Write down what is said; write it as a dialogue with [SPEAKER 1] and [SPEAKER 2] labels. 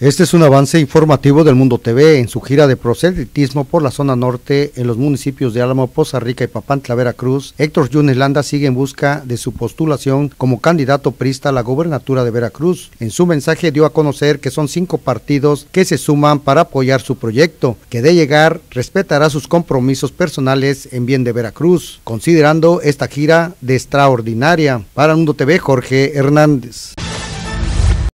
[SPEAKER 1] Este es un avance informativo del Mundo TV en su gira de proselitismo por la zona norte en los municipios de Álamo, Poza Rica y Papantla, Veracruz. Héctor Yunes Landa sigue en busca de su postulación como candidato prista a la gobernatura de Veracruz. En su mensaje dio a conocer que son cinco partidos que se suman para apoyar su proyecto, que de llegar respetará sus compromisos personales en bien de Veracruz, considerando esta gira de extraordinaria. Para Mundo TV, Jorge Hernández.